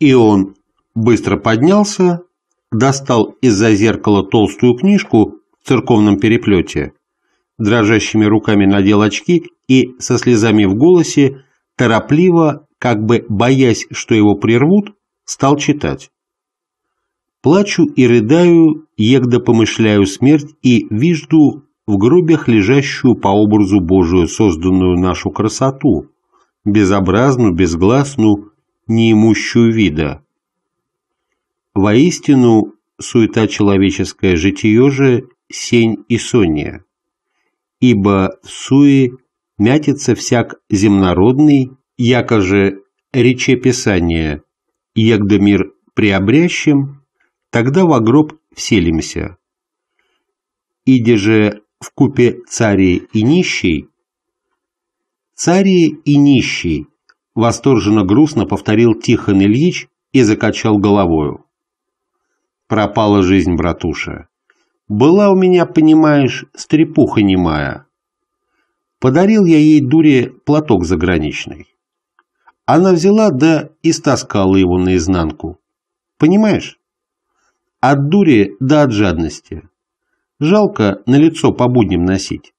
И он быстро поднялся, достал из-за зеркала толстую книжку в церковном переплете, дрожащими руками надел очки и, со слезами в голосе, торопливо, как бы боясь, что его прервут, стал читать. Плачу и рыдаю, егда помышляю смерть и вижду в гробях лежащую по образу Божию созданную нашу красоту, безобразную, безгласную" неимущую вида. Воистину, суета человеческое житие же сень и сонья, ибо в суе мятится всяк земнородный, яко же рече Писания, егда мир приобрящим, тогда в гроб вселимся. Иде же в купе цари и нищий, цари и нищий, восторженно-грустно повторил Тихон Ильич и закачал головою. Пропала жизнь, братуша. Была у меня, понимаешь, стрепуха немая. Подарил я ей дуре платок заграничный. Она взяла да и стаскала его наизнанку. Понимаешь? От дури да от жадности. Жалко на лицо по будням носить.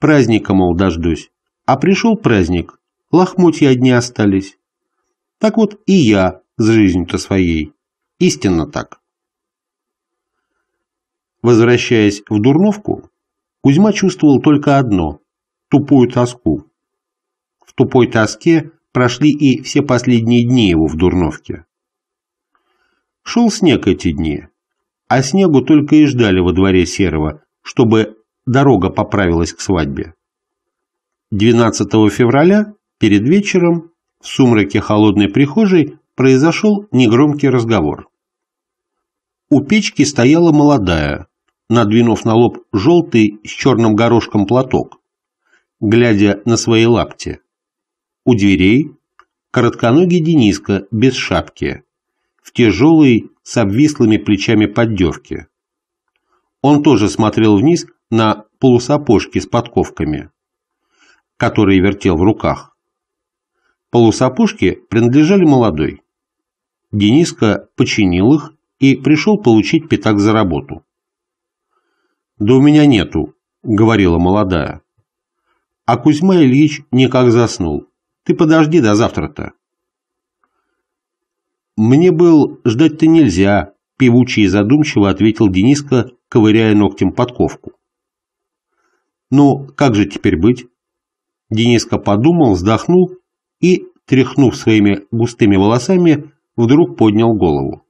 Праздника, мол, дождусь. А пришел праздник, лохмотья одни остались. Так вот и я с жизнью-то своей. Истинно так. Возвращаясь в Дурновку, Кузьма чувствовал только одно – тупую тоску. В тупой тоске прошли и все последние дни его в Дурновке. Шел снег эти дни, а снегу только и ждали во дворе Серого, чтобы дорога поправилась к свадьбе. 12 февраля Перед вечером в сумраке холодной прихожей произошел негромкий разговор. У печки стояла молодая, надвинув на лоб желтый с черным горошком платок, глядя на свои лапти. У дверей коротконогий Дениска без шапки, в тяжелой с обвислыми плечами поддевке. Он тоже смотрел вниз на полусапожки с подковками, которые вертел в руках. Полусапожки принадлежали молодой. Дениска починил их и пришел получить пятак за работу. «Да у меня нету», — говорила молодая. А Кузьма Ильич никак заснул. «Ты подожди до завтра-то». «Мне был ждать-то нельзя», — певуче и задумчиво ответил Дениска, ковыряя ногтем подковку. «Ну, как же теперь быть?» Дениска подумал, вздохнул и, тряхнув своими густыми волосами, вдруг поднял голову.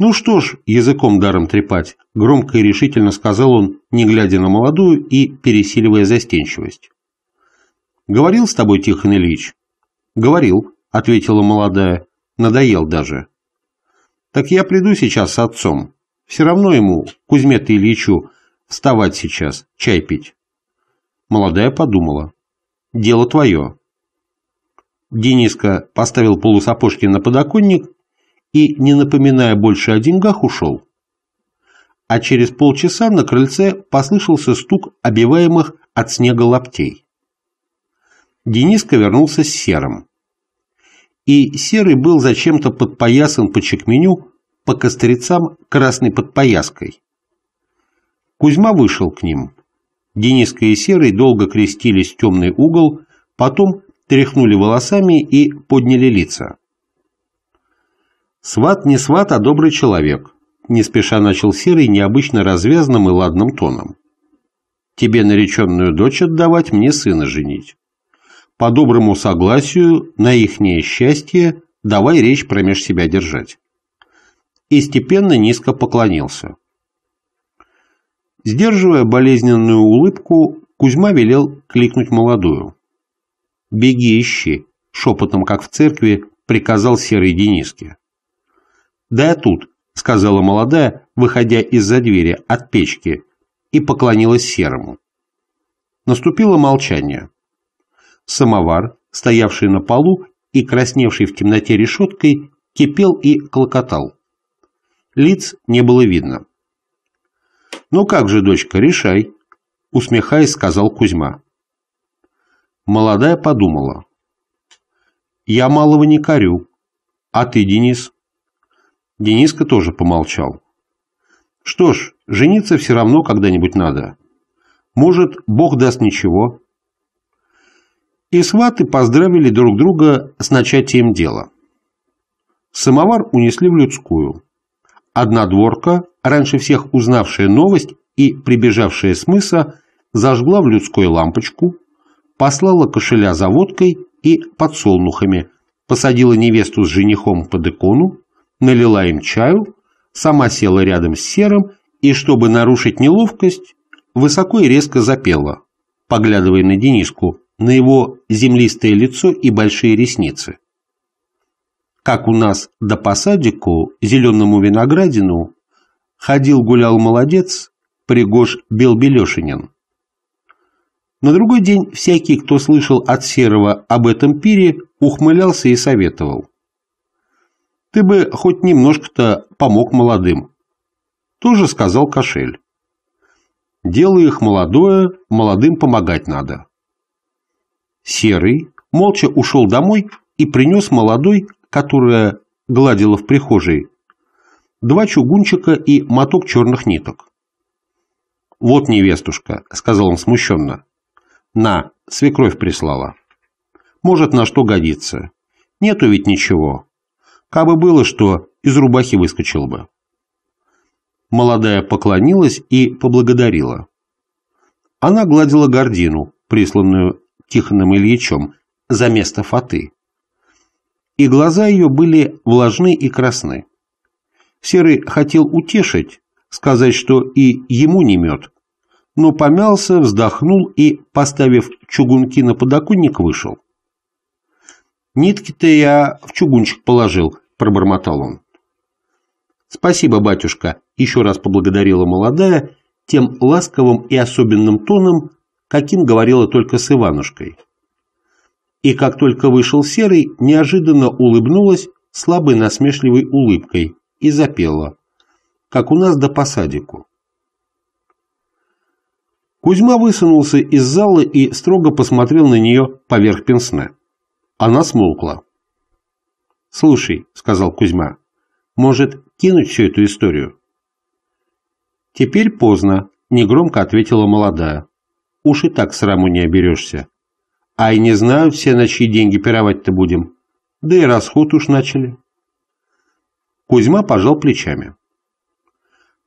«Ну что ж, языком даром трепать», — громко и решительно сказал он, не глядя на молодую и пересиливая застенчивость. «Говорил с тобой Тихон Ильич?» «Говорил», — ответила молодая, — «надоел даже». «Так я приду сейчас с отцом. Все равно ему, Кузьме-то Ильичу, вставать сейчас, чай пить». Молодая подумала. «Дело твое. Дениска поставил полусапожки на подоконник и, не напоминая больше о деньгах, ушел. А через полчаса на крыльце послышался стук обиваемых от снега лаптей. Дениска вернулся с серым. И серый был зачем-то подпоясан по чекменю по кострецам красной подпояской. Кузьма вышел к ним. Дениска и Серый долго крестились в темный угол, потом тряхнули волосами и подняли лица. «Сват не сват, а добрый человек», — не спеша начал Серый необычно развязным и ладным тоном. «Тебе нареченную дочь отдавать, мне сына женить. По доброму согласию, на ихнее счастье, давай речь промеж себя держать». И степенно низко поклонился. Сдерживая болезненную улыбку, Кузьма велел кликнуть молодую. «Беги, ищи», — шепотом, как в церкви, приказал серый Дениске. «Да я тут», — сказала молодая, выходя из-за двери от печки, и поклонилась серому. Наступило молчание. Самовар, стоявший на полу и красневший в темноте решеткой, кипел и клокотал. Лиц не было видно. «Ну как же, дочка, решай», — усмехаясь, сказал Кузьма. Молодая подумала. «Я малого не корю. А ты, Денис?» Дениска тоже помолчал. «Что ж, жениться все равно когда-нибудь надо. Может, Бог даст ничего». И сваты поздравили друг друга с начатием дела. Самовар унесли в людскую. Одна дворка, раньше всех узнавшая новость и прибежавшая с мыса, зажгла в людской лампочку, послала кошеля за водкой и подсолнухами, посадила невесту с женихом под икону, налила им чаю, сама села рядом с серым и, чтобы нарушить неловкость, высоко и резко запела, поглядывая на Дениску, на его землистое лицо и большие ресницы. Как у нас до посадику, зеленому виноградину, ходил-гулял молодец, пригож бел на другой день всякий, кто слышал от Серого об этом пире, ухмылялся и советовал. «Ты бы хоть немножко-то помог молодым», — тоже сказал Кошель. «Дело их молодое, молодым помогать надо». Серый молча ушел домой и принес молодой, которая гладила в прихожей, два чугунчика и моток черных ниток. «Вот невестушка», — сказал он смущенно, на, свекровь прислала. Может, на что годится. Нету ведь ничего. Кабы было что, из рубахи выскочил бы. Молодая поклонилась и поблагодарила. Она гладила гордину, присланную Тихоном Ильичем, за место фаты. И глаза ее были влажны и красны. Серый хотел утешить, сказать, что и ему не мед, но помялся, вздохнул и, поставив чугунки на подоконник, вышел. «Нитки-то я в чугунчик положил», – пробормотал он. «Спасибо, батюшка», – еще раз поблагодарила молодая, тем ласковым и особенным тоном, каким говорила только с Иванушкой. И как только вышел Серый, неожиданно улыбнулась слабой насмешливой улыбкой и запела, как у нас до посадику. Кузьма высунулся из зала и строго посмотрел на нее поверх пенсне. Она смолкла. «Слушай», — сказал Кузьма, — «может, кинуть всю эту историю?» «Теперь поздно», — негромко ответила молодая. «Уж и так сраму не оберешься. Ай, не знаю все, на чьи деньги пировать-то будем. Да и расход уж начали». Кузьма пожал плечами.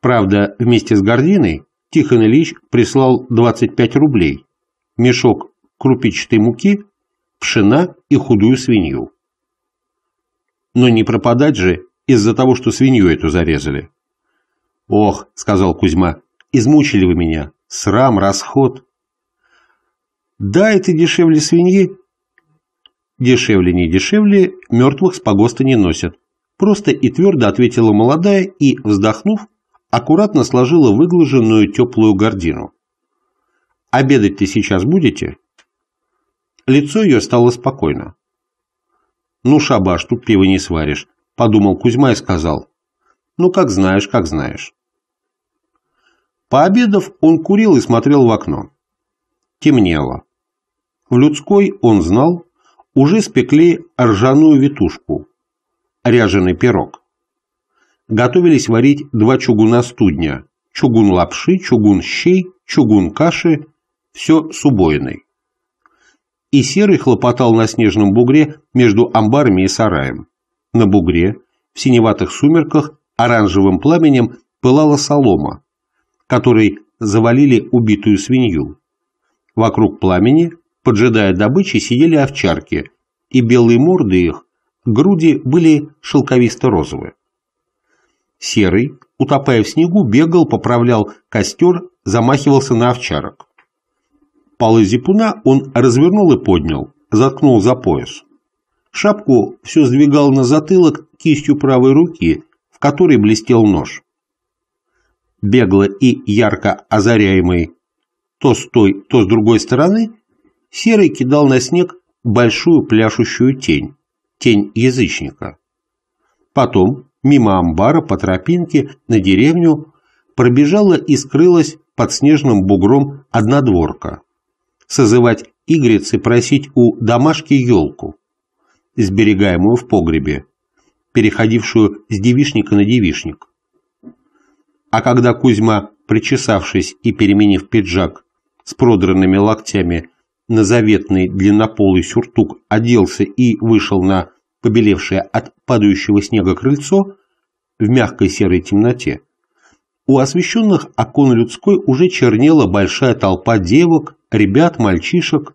Правда, вместе с гординой Тихон Ильич прислал 25 рублей, мешок крупичатой муки, пшена и худую свинью. Но не пропадать же из-за того, что свинью эту зарезали. «Ох», — сказал Кузьма, — «измучили вы меня, срам, расход». «Да, это дешевле свиньи». «Дешевле, не дешевле, мертвых с погоста не носят», — просто и твердо ответила молодая и, вздохнув, аккуратно сложила выглаженную теплую гордину. «Обедать-то сейчас будете?» Лицо ее стало спокойно. «Ну, шабаш, тут пиво не сваришь», — подумал Кузьма и сказал. «Ну, как знаешь, как знаешь». Пообедав, он курил и смотрел в окно. Темнело. В людской, он знал, уже спекли ржаную ветушку, ряженый пирог готовились варить два чугуна студня – чугун лапши, чугун щей, чугун каши, все с убойной. И Серый хлопотал на снежном бугре между амбарами и сараем. На бугре, в синеватых сумерках, оранжевым пламенем пылала солома, которой завалили убитую свинью. Вокруг пламени, поджидая добычи, сидели овчарки, и белые морды их, груди были шелковисто-розовые. Серый, утопая в снегу, бегал, поправлял костер, замахивался на овчарок. Полы зипуна он развернул и поднял, заткнул за пояс. Шапку все сдвигал на затылок кистью правой руки, в которой блестел нож. Бегло и ярко озаряемый то с той, то с другой стороны, Серый кидал на снег большую пляшущую тень, тень язычника. Потом, мимо амбара по тропинке на деревню пробежала и скрылась под снежным бугром однодворка. Созывать игрец и просить у домашки елку, сберегаемую в погребе, переходившую с девишника на девишник. А когда Кузьма, причесавшись и переменив пиджак с продранными локтями на заветный длиннополый сюртук, оделся и вышел на побелевшее от падающего снега крыльцо в мягкой серой темноте, у освещенных окон людской уже чернела большая толпа девок, ребят, мальчишек.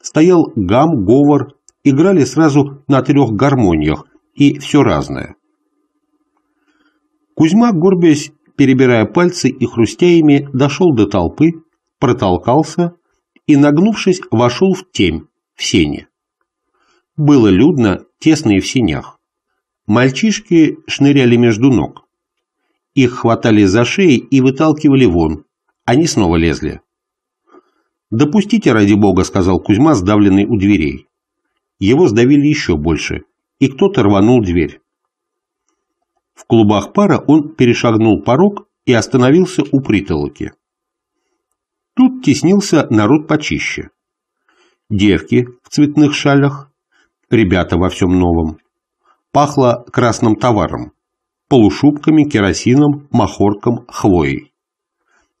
Стоял гам, говор, играли сразу на трех гармониях, и все разное. Кузьма, горбясь, перебирая пальцы и хрустя ими, дошел до толпы, протолкался и, нагнувшись, вошел в темь, в сене. Было людно, тесно и в синях. Мальчишки шныряли между ног. Их хватали за шеи и выталкивали вон. Они снова лезли. «Допустите, ради бога», — сказал Кузьма, сдавленный у дверей. Его сдавили еще больше, и кто-то рванул дверь. В клубах пара он перешагнул порог и остановился у притолоки. Тут теснился народ почище. Девки в цветных шалях, ребята во всем новом. Пахло красным товаром, полушубками, керосином, махорком, хвоей.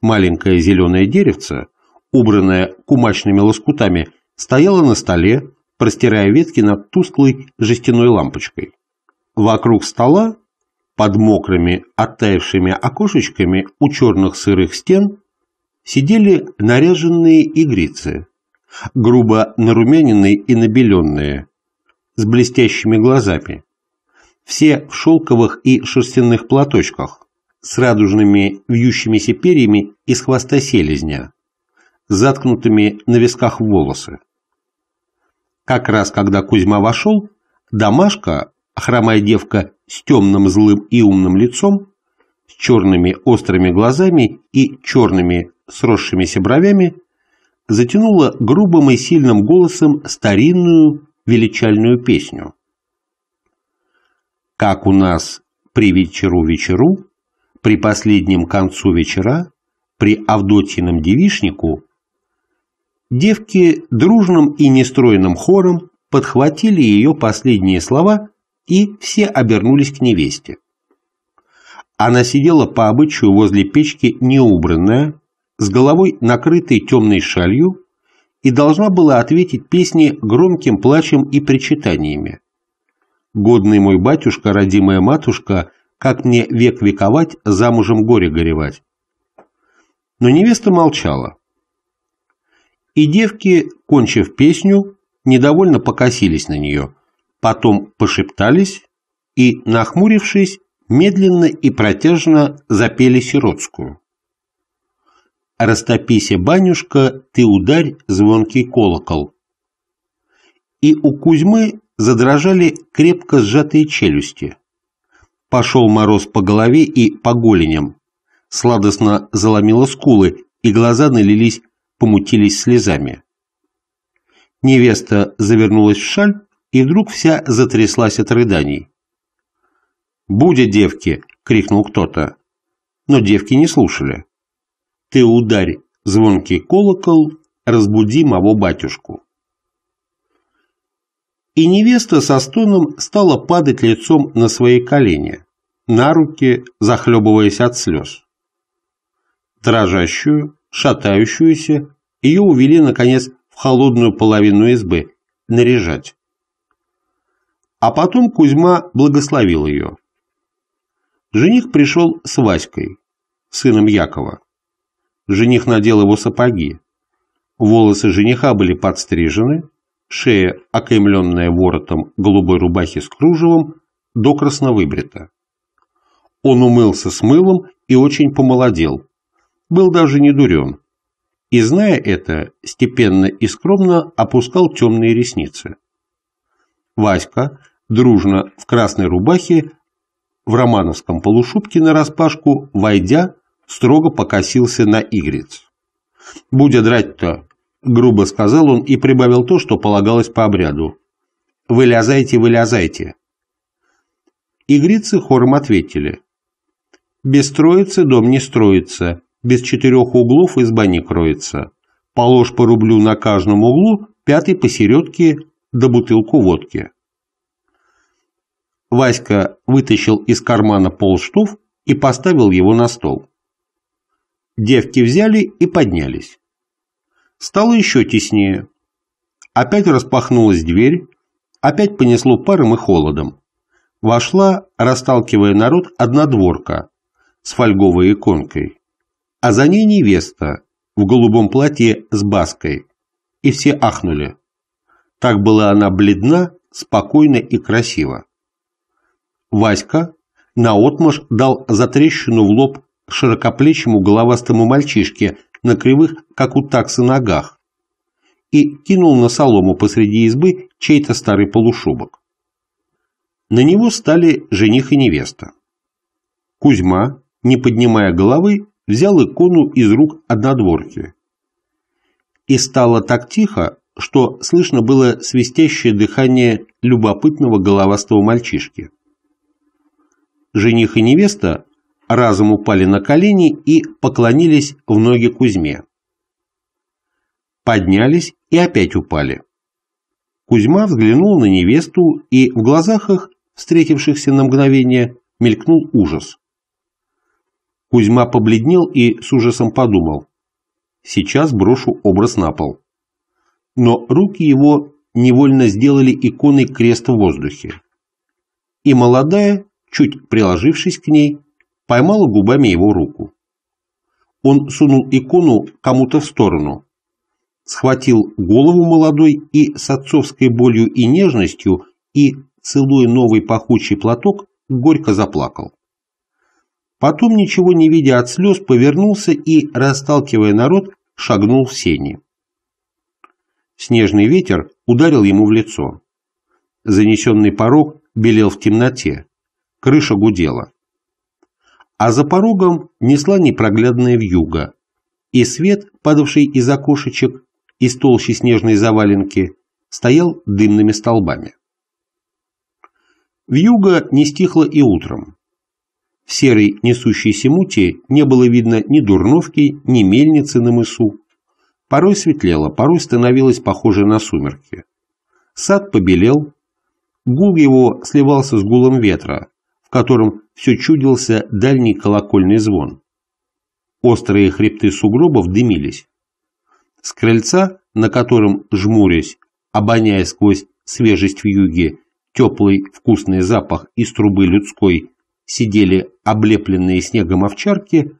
Маленькое зеленое деревце, убранное кумачными лоскутами, стояло на столе, простирая ветки над тусклой жестяной лампочкой. Вокруг стола, под мокрыми, оттаившими окошечками у черных сырых стен, сидели наряженные игрицы, грубо нарумяненные и набеленные, с блестящими глазами. Все в шелковых и шерстяных платочках, с радужными вьющимися перьями из хвоста селезня, заткнутыми на висках волосы. Как раз когда Кузьма вошел, Домашка, хромая девка с темным злым и умным лицом, с черными острыми глазами и черными сросшимися бровями, затянула грубым и сильным голосом старинную величальную песню. Как у нас при вечеру-вечеру, при последнем концу вечера, при Авдотьином девишнику, девки дружным и нестроенным хором подхватили ее последние слова и все обернулись к невесте. Она сидела по обычаю возле печки неубранная, с головой накрытой темной шалью, и должна была ответить песне громким плачем и причитаниями. «Годный мой батюшка, родимая матушка, как мне век вековать, замужем горе горевать». Но невеста молчала. И девки, кончив песню, недовольно покосились на нее, потом пошептались и, нахмурившись, медленно и протяжно запели сиротскую. «Растопися, банюшка, ты ударь звонкий колокол». И у Кузьмы задрожали крепко сжатые челюсти. Пошел мороз по голове и по голеням. Сладостно заломило скулы, и глаза налились, помутились слезами. Невеста завернулась в шаль, и вдруг вся затряслась от рыданий. «Будет, девки!» — крикнул кто-то. Но девки не слушали. Ты ударь звонкий колокол, разбуди моего батюшку. И невеста со стоном стала падать лицом на свои колени, на руки, захлебываясь от слез. Дрожащую, шатающуюся, ее увели, наконец, в холодную половину избы, наряжать. А потом Кузьма благословил ее. Жених пришел с Васькой, сыном Якова. Жених надел его сапоги. Волосы жениха были подстрижены, шея, окаймленная воротом голубой рубахи с кружевом, до красновыбрита. Он умылся с мылом и очень помолодел. Был даже не дурен. И, зная это, степенно и скромно опускал темные ресницы. Васька, дружно в красной рубахе, в романовском полушубке нараспашку, войдя, строго покосился на Игриц. «Будя драть-то», — грубо сказал он и прибавил то, что полагалось по обряду. «Вылязайте, вылязайте». Игрицы хором ответили. «Без троицы дом не строится, без четырех углов изба не кроется. Положь по рублю на каждом углу, пятый посередке, да бутылку водки». Васька вытащил из кармана полштов и поставил его на стол. Девки взяли и поднялись. Стало еще теснее. Опять распахнулась дверь, опять понесло паром и холодом. Вошла, расталкивая народ, одна дворка с фольговой иконкой, а за ней невеста в голубом платье с баской, и все ахнули. Так была она бледна, спокойна и красива. Васька наотмашь дал затрещину в лоб к широкоплечему головастому мальчишке на кривых, как у таксы, ногах и кинул на солому посреди избы чей-то старый полушубок. На него стали жених и невеста. Кузьма, не поднимая головы, взял икону из рук однодворки. И стало так тихо, что слышно было свистящее дыхание любопытного головастого мальчишки. Жених и невеста разом упали на колени и поклонились в ноги Кузьме. Поднялись и опять упали. Кузьма взглянул на невесту, и в глазах их, встретившихся на мгновение, мелькнул ужас. Кузьма побледнел и с ужасом подумал. «Сейчас брошу образ на пол». Но руки его невольно сделали иконой крест в воздухе. И молодая, чуть приложившись к ней, поймала губами его руку. Он сунул икону кому-то в сторону, схватил голову молодой и с отцовской болью и нежностью и, целуя новый пахучий платок, горько заплакал. Потом, ничего не видя от слез, повернулся и, расталкивая народ, шагнул в сени. Снежный ветер ударил ему в лицо. Занесенный порог белел в темноте. Крыша гудела а за порогом несла непроглядная вьюга, и свет, падавший из окошечек, из толщи снежной заваленки, стоял дымными столбами. Вьюга не стихла и утром. В серой несущейся мути не было видно ни дурновки, ни мельницы на мысу. Порой светлело, порой становилось похоже на сумерки. Сад побелел, гул его сливался с гулом ветра, в котором все чудился дальний колокольный звон. Острые хребты сугробов дымились. С крыльца, на котором, жмурясь, обоняя сквозь свежесть в юге, теплый вкусный запах из трубы людской, сидели облепленные снегом овчарки,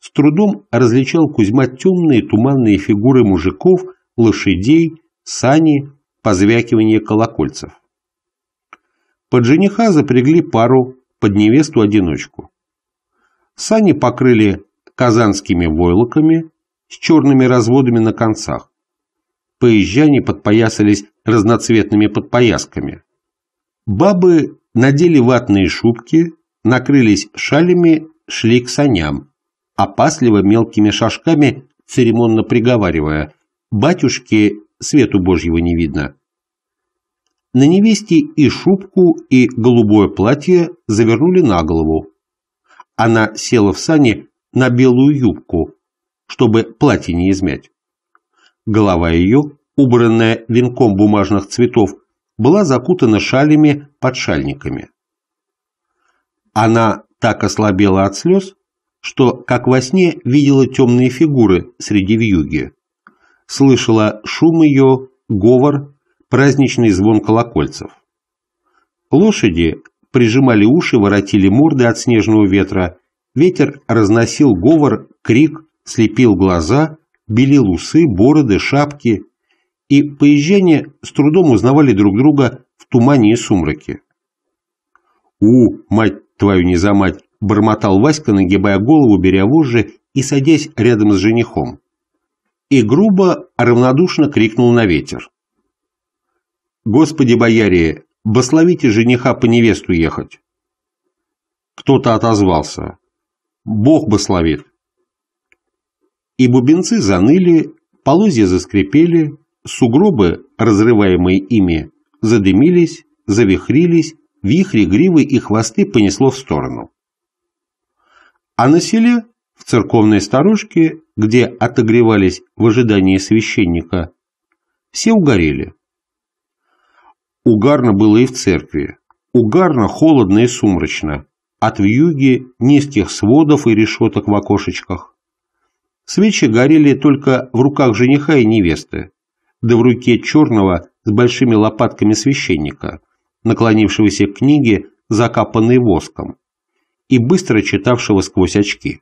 с трудом различал Кузьма темные туманные фигуры мужиков, лошадей, сани, позвякивание колокольцев. Под жениха запрягли пару под невесту-одиночку. Сани покрыли казанскими войлоками с черными разводами на концах. Поезжане подпоясались разноцветными подпоясками. Бабы надели ватные шубки, накрылись шалями, шли к саням, опасливо мелкими шажками, церемонно приговаривая «Батюшки, свету Божьего не видно». На невесте и шубку, и голубое платье завернули на голову. Она села в сани на белую юбку, чтобы платье не измять. Голова ее, убранная венком бумажных цветов, была закутана шалями под шальниками. Она так ослабела от слез, что, как во сне, видела темные фигуры среди вьюги. Слышала шум ее, говор, праздничный звон колокольцев. Лошади прижимали уши, воротили морды от снежного ветра, ветер разносил говор, крик, слепил глаза, белил усы, бороды, шапки, и поезжане с трудом узнавали друг друга в тумане и сумраке. «У, мать твою не за мать!» – бормотал Васька, нагибая голову, беря вожжи и садясь рядом с женихом. И грубо, равнодушно крикнул на ветер. «Господи, бояре, бословите жениха по невесту ехать». Кто-то отозвался. «Бог бословит. И бубенцы заныли, полозья заскрипели, сугробы, разрываемые ими, задымились, завихрились, вихри, гривы и хвосты понесло в сторону. А на селе, в церковной сторожке, где отогревались в ожидании священника, все угорели. Угарно было и в церкви. Угарно, холодно и сумрачно. От вьюги, низких сводов и решеток в окошечках. Свечи горели только в руках жениха и невесты, да в руке черного с большими лопатками священника, наклонившегося к книге, закапанной воском, и быстро читавшего сквозь очки.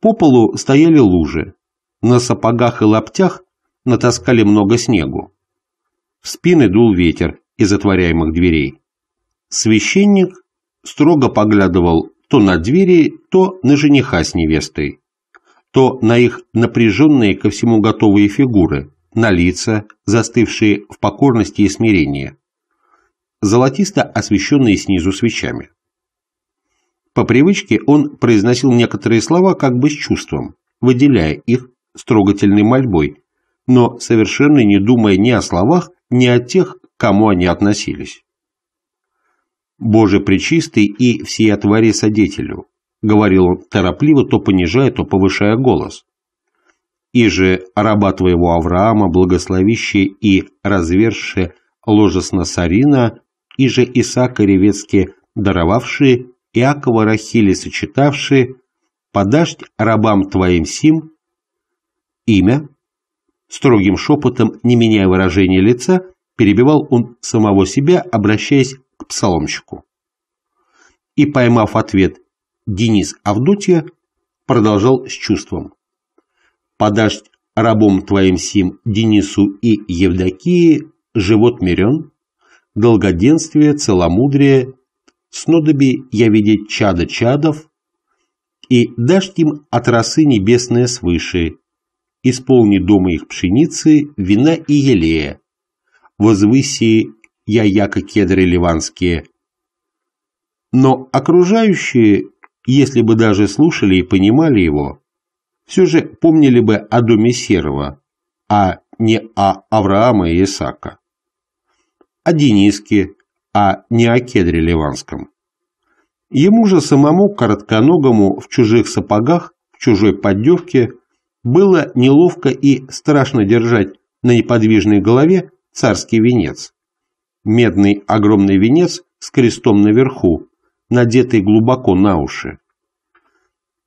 По полу стояли лужи, на сапогах и лаптях натаскали много снегу. В спины дул ветер из отворяемых дверей. Священник строго поглядывал то на двери, то на жениха с невестой, то на их напряженные ко всему готовые фигуры, на лица, застывшие в покорности и смирении, золотисто освещенные снизу свечами. По привычке он произносил некоторые слова как бы с чувством, выделяя их строгательной мольбой, но совершенно не думая ни о словах, не от тех, к кому они относились. «Боже пречистый и все отвори содетелю», — говорил он торопливо, то понижая, то повышая голос. «И же раба твоего Авраама, благословище и разверши ложесно Сарина, и же Исаака Ревецки, даровавшие, Иакова Рахили сочетавшие, подашь рабам твоим сим, имя, Строгим шепотом, не меняя выражения лица, перебивал он самого себя, обращаясь к псаломщику. И, поймав ответ Денис Авдотья, продолжал с чувством. «Подашь рабом твоим сим Денису и Евдокии живот мирен, долгоденствие, целомудрие, снодоби я видеть чада чадов, и дашь им от росы небесное свыше, исполни дома их пшеницы, вина и елея, возвыси я яко кедры ливанские. Но окружающие, если бы даже слушали и понимали его, все же помнили бы о доме Серого, а не о Аврааме и Исаака, о Дениске, а не о кедре ливанском. Ему же самому коротконогому в чужих сапогах, в чужой поддевке – было неловко и страшно держать на неподвижной голове царский венец. Медный огромный венец с крестом наверху, надетый глубоко на уши.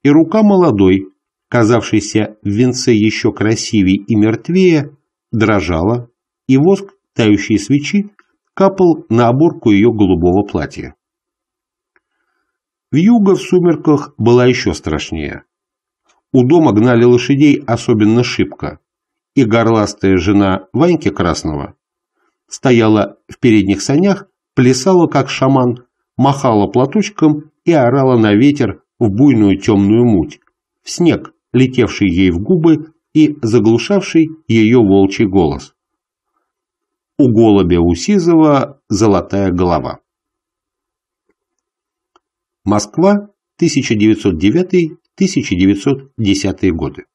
И рука молодой, казавшейся в венце еще красивее и мертвее, дрожала, и воск тающей свечи капал на оборку ее голубого платья. Вьюга в сумерках была еще страшнее. У дома гнали лошадей особенно шибко, и горластая жена Ваньки Красного стояла в передних санях, плясала как шаман, махала платочком и орала на ветер в буйную темную муть, в снег, летевший ей в губы и заглушавший ее волчий голос. У голубя Усизова золотая голова. Москва, 1909 1910-е годы.